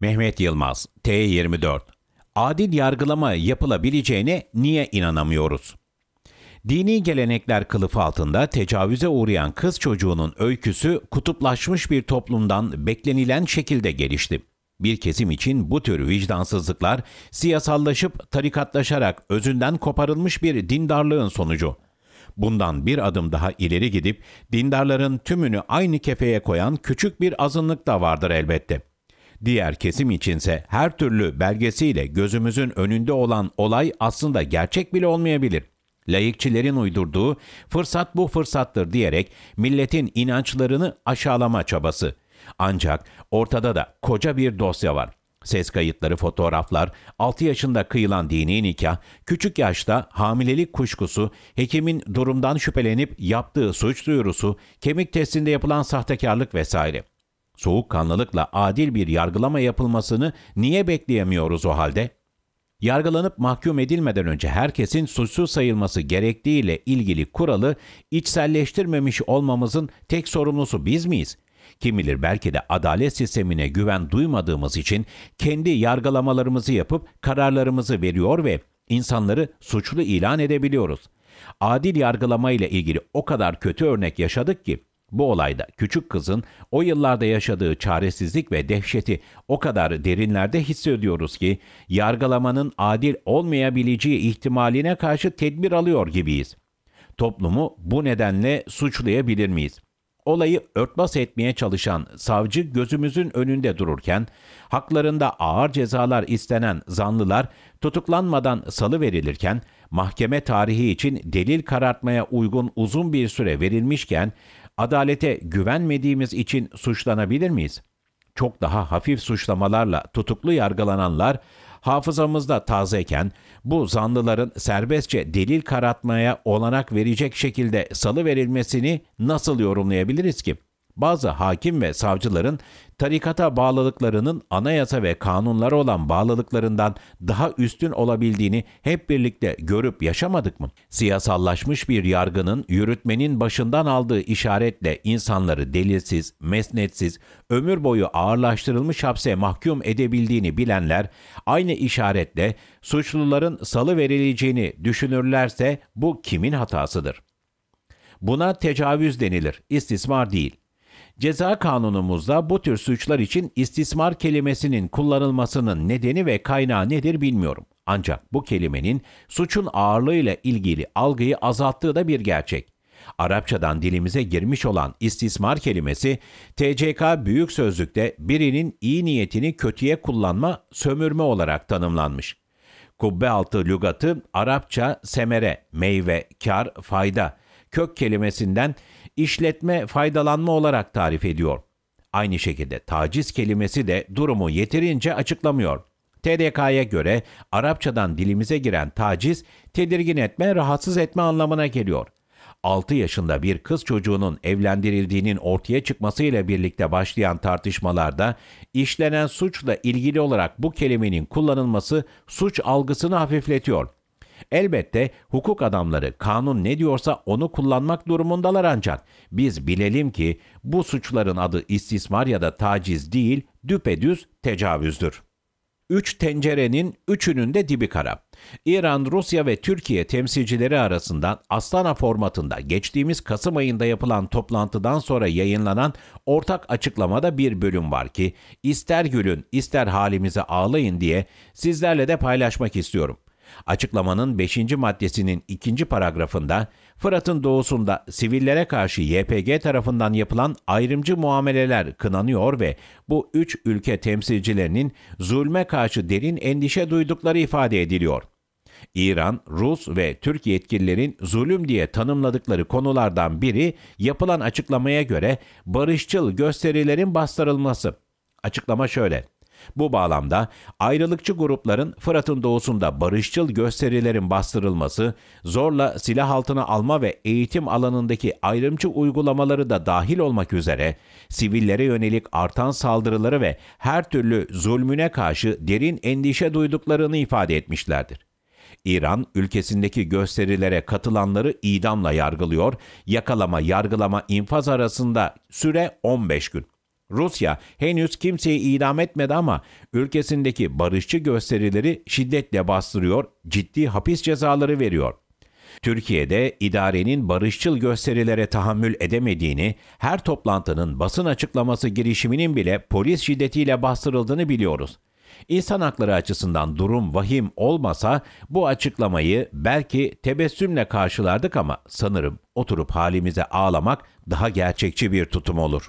Mehmet Yılmaz, T24 Adil yargılama yapılabileceğine niye inanamıyoruz? Dini gelenekler kılıfı altında tecavüze uğrayan kız çocuğunun öyküsü kutuplaşmış bir toplumdan beklenilen şekilde gelişti. Bir kesim için bu tür vicdansızlıklar siyasallaşıp tarikatlaşarak özünden koparılmış bir dindarlığın sonucu. Bundan bir adım daha ileri gidip dindarların tümünü aynı kefeye koyan küçük bir azınlık da vardır elbette. Diğer kesim içinse her türlü belgesiyle gözümüzün önünde olan olay aslında gerçek bile olmayabilir. Layıkçilerin uydurduğu fırsat bu fırsattır diyerek milletin inançlarını aşağılama çabası. Ancak ortada da koca bir dosya var. Ses kayıtları, fotoğraflar, 6 yaşında kıyılan dini nikah, küçük yaşta hamilelik kuşkusu, hekimin durumdan şüphelenip yaptığı suç duyurusu, kemik testinde yapılan sahtekarlık vesaire soğukkanlılıkla adil bir yargılama yapılmasını niye bekleyemiyoruz o halde? Yargılanıp mahkum edilmeden önce herkesin suçsuz sayılması gerektiğiyle ilgili kuralı içselleştirmemiş olmamızın tek sorumlusu biz miyiz? Kim bilir belki de adalet sistemine güven duymadığımız için kendi yargılamalarımızı yapıp kararlarımızı veriyor ve insanları suçlu ilan edebiliyoruz. Adil yargılama ile ilgili o kadar kötü örnek yaşadık ki bu olayda küçük kızın o yıllarda yaşadığı çaresizlik ve dehşeti o kadar derinlerde hissediyoruz ki yargılamanın adil olmayabileceği ihtimaline karşı tedbir alıyor gibiyiz. Toplumu bu nedenle suçlayabilir miyiz? Olayı örtbas etmeye çalışan savcı gözümüzün önünde dururken haklarında ağır cezalar istenen zanlılar tutuklanmadan salı verilirken mahkeme tarihi için delil karartmaya uygun uzun bir süre verilmişken adalete güvenmediğimiz için suçlanabilir miyiz? Çok daha hafif suçlamalarla tutuklu yargılananlar hafızamızda tazeyken bu zanlıların serbestçe delil karatmaya olanak verecek şekilde salı verilmesini nasıl yorumlayabiliriz ki? bazı hakim ve savcıların tarikata bağlılıklarının anayasa ve kanunlara olan bağlılıklarından daha üstün olabildiğini hep birlikte görüp yaşamadık mı? Siyasallaşmış bir yargının yürütmenin başından aldığı işaretle insanları delilsiz, mesnetsiz, ömür boyu ağırlaştırılmış hapse mahkum edebildiğini bilenler aynı işaretle suçluların salı verileceğini düşünürlerse bu kimin hatasıdır? Buna tecavüz denilir, istismar değil. Ceza kanunumuzda bu tür suçlar için istismar kelimesinin kullanılmasının nedeni ve kaynağı nedir bilmiyorum. Ancak bu kelimenin suçun ağırlığıyla ilgili algıyı azalttığı da bir gerçek. Arapçadan dilimize girmiş olan istismar kelimesi, TCK Büyük Sözlük'te birinin iyi niyetini kötüye kullanma, sömürme olarak tanımlanmış. Kubbe altı lügatı Arapça semere, meyve, kar, fayda, kök kelimesinden işletme faydalanma olarak tarif ediyor. Aynı şekilde taciz kelimesi de durumu yeterince açıklamıyor. TDK'ya göre Arapçadan dilimize giren taciz, tedirgin etme, rahatsız etme anlamına geliyor. 6 yaşında bir kız çocuğunun evlendirildiğinin ortaya çıkmasıyla birlikte başlayan tartışmalarda işlenen suçla ilgili olarak bu kelimenin kullanılması suç algısını hafifletiyor. Elbette hukuk adamları kanun ne diyorsa onu kullanmak durumundalar ancak biz bilelim ki bu suçların adı istismar ya da taciz değil, düpedüz tecavüzdür. Üç tencerenin üçünün de dibi kara. İran, Rusya ve Türkiye temsilcileri arasından Astana formatında geçtiğimiz Kasım ayında yapılan toplantıdan sonra yayınlanan ortak açıklamada bir bölüm var ki ister gülün ister halimize ağlayın diye sizlerle de paylaşmak istiyorum. Açıklamanın 5. maddesinin 2. paragrafında Fırat'ın doğusunda sivillere karşı YPG tarafından yapılan ayrımcı muameleler kınanıyor ve bu üç ülke temsilcilerinin zulme karşı derin endişe duydukları ifade ediliyor. İran, Rus ve Türk yetkililerin zulüm diye tanımladıkları konulardan biri yapılan açıklamaya göre barışçıl gösterilerin bastırılması. Açıklama şöyle: bu bağlamda ayrılıkçı grupların Fırat'ın doğusunda barışçıl gösterilerin bastırılması, zorla silah altına alma ve eğitim alanındaki ayrımcı uygulamaları da dahil olmak üzere sivillere yönelik artan saldırıları ve her türlü zulmüne karşı derin endişe duyduklarını ifade etmişlerdir. İran ülkesindeki gösterilere katılanları idamla yargılıyor. Yakalama, yargılama, infaz arasında süre 15 gün. Rusya henüz kimseyi idam etmedi ama ülkesindeki barışçı gösterileri şiddetle bastırıyor, ciddi hapis cezaları veriyor. Türkiye'de idarenin barışçıl gösterilere tahammül edemediğini, her toplantının basın açıklaması girişiminin bile polis şiddetiyle bastırıldığını biliyoruz. İnsan hakları açısından durum vahim olmasa bu açıklamayı belki tebessümle karşılardık ama sanırım oturup halimize ağlamak daha gerçekçi bir tutum olur.